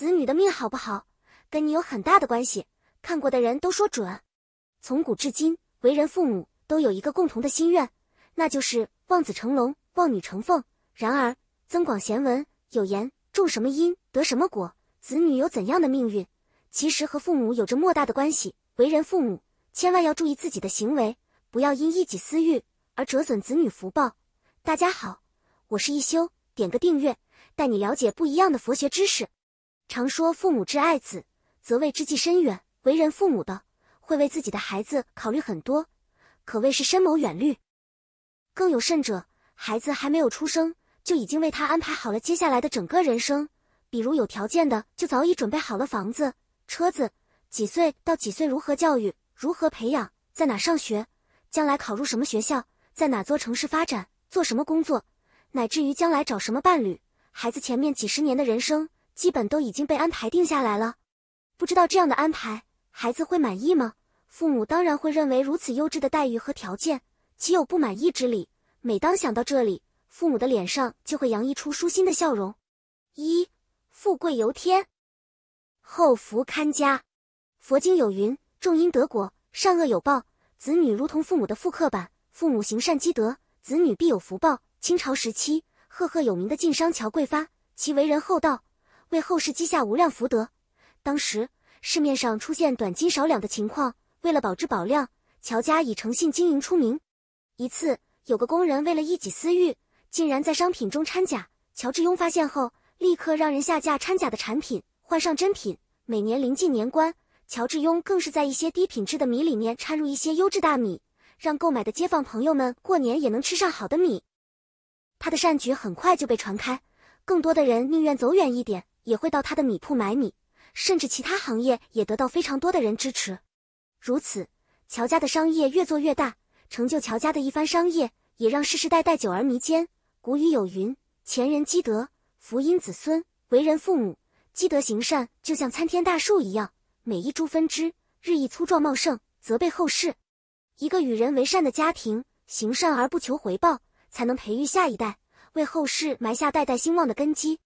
子女的命好不好，跟你有很大的关系。看过的人都说准。从古至今，为人父母都有一个共同的心愿，那就是望子成龙，望女成凤。然而，增广贤文有言：种什么因，得什么果。子女有怎样的命运，其实和父母有着莫大的关系。为人父母，千万要注意自己的行为，不要因一己私欲而折损子女福报。大家好，我是一休，点个订阅，带你了解不一样的佛学知识。常说父母之爱子，则为之计深远。为人父母的会为自己的孩子考虑很多，可谓是深谋远虑。更有甚者，孩子还没有出生，就已经为他安排好了接下来的整个人生。比如有条件的，就早已准备好了房子、车子。几岁到几岁如何教育，如何培养，在哪上学，将来考入什么学校，在哪座城市发展，做什么工作，乃至于将来找什么伴侣，孩子前面几十年的人生。基本都已经被安排定下来了，不知道这样的安排孩子会满意吗？父母当然会认为如此优质的待遇和条件，岂有不满意之理？每当想到这里，父母的脸上就会洋溢出舒心的笑容。一富贵由天，后福看家。佛经有云：众因得果，善恶有报。子女如同父母的复刻版，父母行善积德，子女必有福报。清朝时期，赫赫有名的晋商乔贵发，其为人厚道。为后世积下无量福德。当时市面上出现短斤少两的情况，为了保质保量，乔家以诚信经营出名。一次，有个工人为了一己私欲，竟然在商品中掺假。乔致庸发现后，立刻让人下架掺假的产品，换上真品。每年临近年关，乔致庸更是在一些低品质的米里面掺入一些优质大米，让购买的街坊朋友们过年也能吃上好的米。他的善举很快就被传开，更多的人宁愿走远一点。也会到他的米铺买米，甚至其他行业也得到非常多的人支持。如此，乔家的商业越做越大，成就乔家的一番商业，也让世世代代久而弥坚。古语有云：“前人积德，福荫子孙；为人父母，积德行善，就像参天大树一样，每一株分支日益粗壮茂盛，责备后世。”一个与人为善的家庭，行善而不求回报，才能培育下一代，为后世埋下代代兴旺的根基。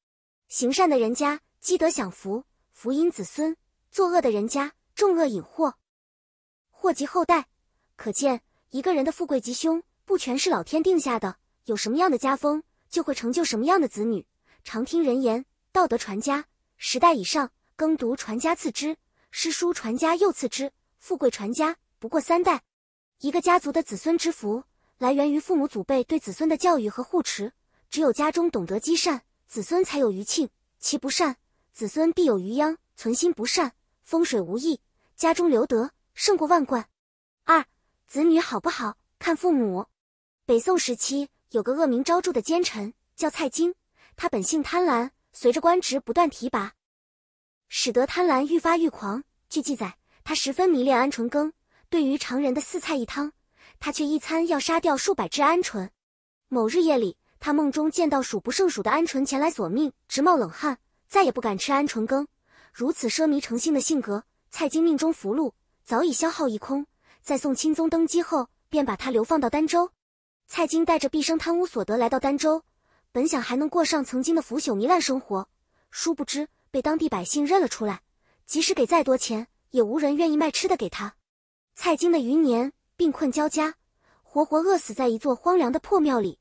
行善的人家积德享福，福荫子孙；作恶的人家重恶引祸，祸及后代。可见一个人的富贵吉凶不全是老天定下的，有什么样的家风，就会成就什么样的子女。常听人言，道德传家，十代以上；耕读传家次之，诗书传家又次之，富贵传家不过三代。一个家族的子孙之福，来源于父母祖辈对子孙的教育和护持。只有家中懂得积善。子孙才有余庆，其不善，子孙必有余殃。存心不善，风水无益，家中留德胜过万贯。二，子女好不好看父母。北宋时期有个恶名昭著的奸臣，叫蔡京，他本性贪婪，随着官职不断提拔，使得贪婪愈发愈狂。据记载，他十分迷恋鹌鹑羹，对于常人的四菜一汤，他却一餐要杀掉数百只鹌鹑。某日夜里。他梦中见到数不胜数的鹌鹑前来索命，直冒冷汗，再也不敢吃鹌鹑羹。如此奢靡成性的性格，蔡京命中福禄早已消耗一空。在宋钦宗登基后，便把他流放到儋州。蔡京带着毕生贪污所得来到儋州，本想还能过上曾经的腐朽糜烂生活，殊不知被当地百姓认了出来。即使给再多钱，也无人愿意卖吃的给他。蔡京的余年病困交加，活活饿死在一座荒凉的破庙里。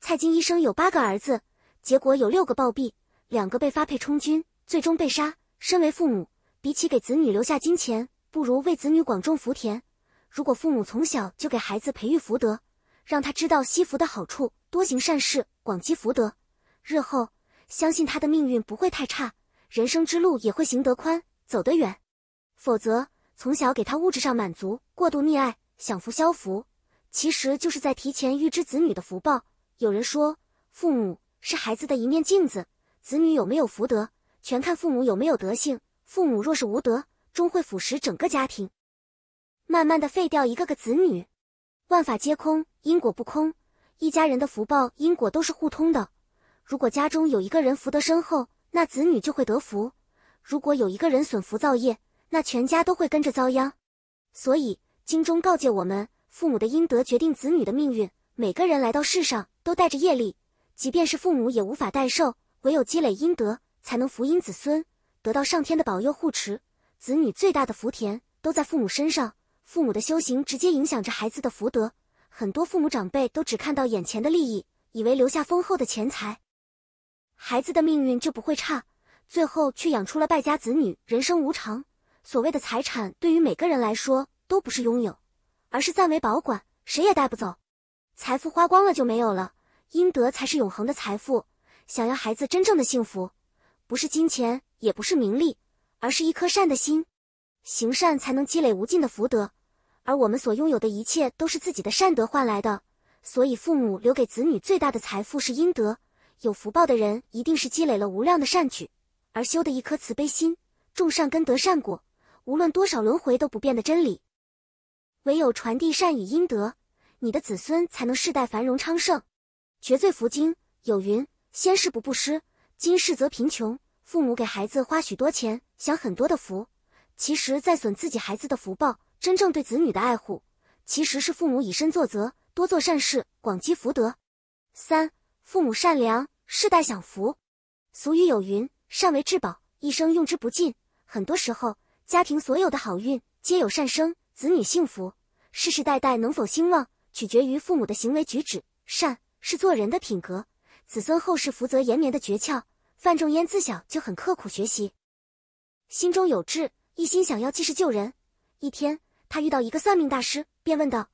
蔡京一生有八个儿子，结果有六个暴毙，两个被发配充军，最终被杀。身为父母，比起给子女留下金钱，不如为子女广种福田。如果父母从小就给孩子培育福德，让他知道惜福的好处，多行善事，广积福德，日后相信他的命运不会太差，人生之路也会行得宽，走得远。否则，从小给他物质上满足，过度溺爱，享福消福，其实就是在提前预知子女的福报。有人说，父母是孩子的一面镜子，子女有没有福德，全看父母有没有德性。父母若是无德，终会腐蚀整个家庭，慢慢的废掉一个个子女。万法皆空，因果不空，一家人的福报因果都是互通的。如果家中有一个人福德深厚，那子女就会得福；如果有一个人损福造业，那全家都会跟着遭殃。所以经中告诫我们，父母的阴德决定子女的命运。每个人来到世上都带着业力，即便是父母也无法代受，唯有积累阴德，才能福荫子孙，得到上天的保佑护持。子女最大的福田都在父母身上，父母的修行直接影响着孩子的福德。很多父母长辈都只看到眼前的利益，以为留下丰厚的钱财，孩子的命运就不会差，最后却养出了败家子女。人生无常，所谓的财产对于每个人来说都不是拥有，而是暂为保管，谁也带不走。财富花光了就没有了，阴德才是永恒的财富。想要孩子真正的幸福，不是金钱，也不是名利，而是一颗善的心。行善才能积累无尽的福德，而我们所拥有的一切都是自己的善德换来的。所以，父母留给子女最大的财富是阴德。有福报的人一定是积累了无量的善举，而修的一颗慈悲心。种善根得善果，无论多少轮回都不变的真理。唯有传递善与阴德。你的子孙才能世代繁荣昌盛。绝罪福经有云：“先世不布施，今世则贫穷。”父母给孩子花许多钱，享很多的福，其实在损自己孩子的福报。真正对子女的爱护，其实是父母以身作则，多做善事，广积福德。三，父母善良，世代享福。俗语有云：“善为至宝，一生用之不尽。”很多时候，家庭所有的好运，皆有善生，子女幸福，世世代代能否兴旺？取决于父母的行为举止，善是做人的品格，子孙后世福泽延绵的诀窍。范仲淹自小就很刻苦学习，心中有志，一心想要济世救人。一天，他遇到一个算命大师，便问道：“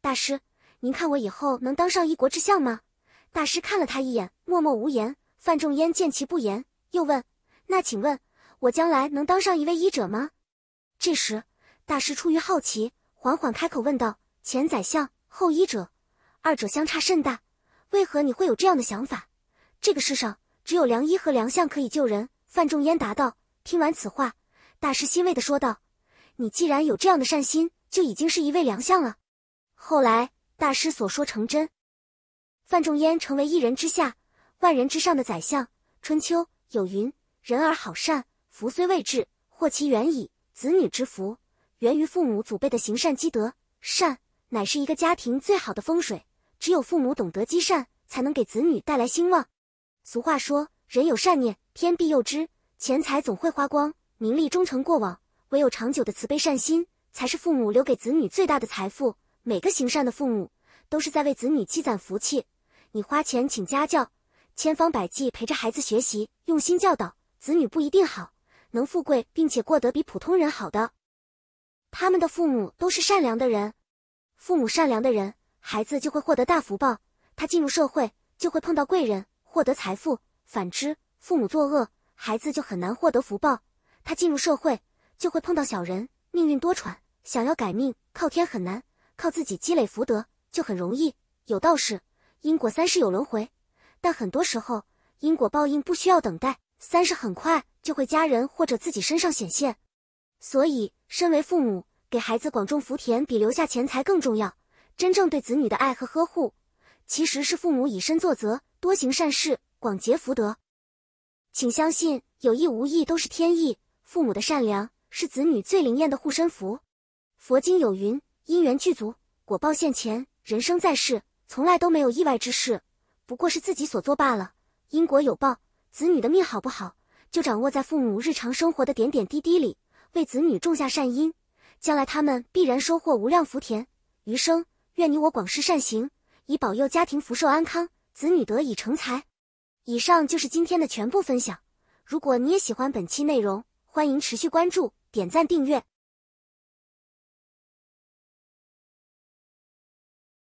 大师，您看我以后能当上一国之相吗？”大师看了他一眼，默默无言。范仲淹见其不言，又问：“那请问，我将来能当上一位医者吗？”这时，大师出于好奇，缓缓开口问道：“前宰相。”后医者，二者相差甚大，为何你会有这样的想法？这个世上只有良医和良相可以救人。范仲淹答道。听完此话，大师欣慰的说道：“你既然有这样的善心，就已经是一位良相了。”后来，大师所说成真，范仲淹成为一人之下，万人之上的宰相。春秋有云：“人而好善，福虽未至，祸其远矣。”子女之福，源于父母祖辈的行善积德，善。乃是一个家庭最好的风水，只有父母懂得积善，才能给子女带来兴旺。俗话说：“人有善念，天必佑之。”钱财总会花光，名利终成过往，唯有长久的慈悲善心，才是父母留给子女最大的财富。每个行善的父母，都是在为子女积攒福气。你花钱请家教，千方百计陪着孩子学习，用心教导，子女不一定好，能富贵并且过得比普通人好的，他们的父母都是善良的人。父母善良的人，孩子就会获得大福报，他进入社会就会碰到贵人，获得财富。反之，父母作恶，孩子就很难获得福报，他进入社会就会碰到小人，命运多舛。想要改命，靠天很难，靠自己积累福德就很容易。有道是，因果三世有轮回，但很多时候因果报应不需要等待，三世很快就会家人或者自己身上显现。所以，身为父母。给孩子广种福田，比留下钱财更重要。真正对子女的爱和呵护，其实是父母以身作则，多行善事，广结福德。请相信，有意无意都是天意。父母的善良是子女最灵验的护身符。佛经有云：“因缘具足，果报现前。”人生在世，从来都没有意外之事，不过是自己所作罢了。因果有报，子女的命好不好，就掌握在父母日常生活的点点滴滴里，为子女种下善因。将来他们必然收获无量福田。余生愿你我广施善行，以保佑家庭福寿安康，子女得以成才。以上就是今天的全部分享。如果你也喜欢本期内容，欢迎持续关注、点赞、订阅。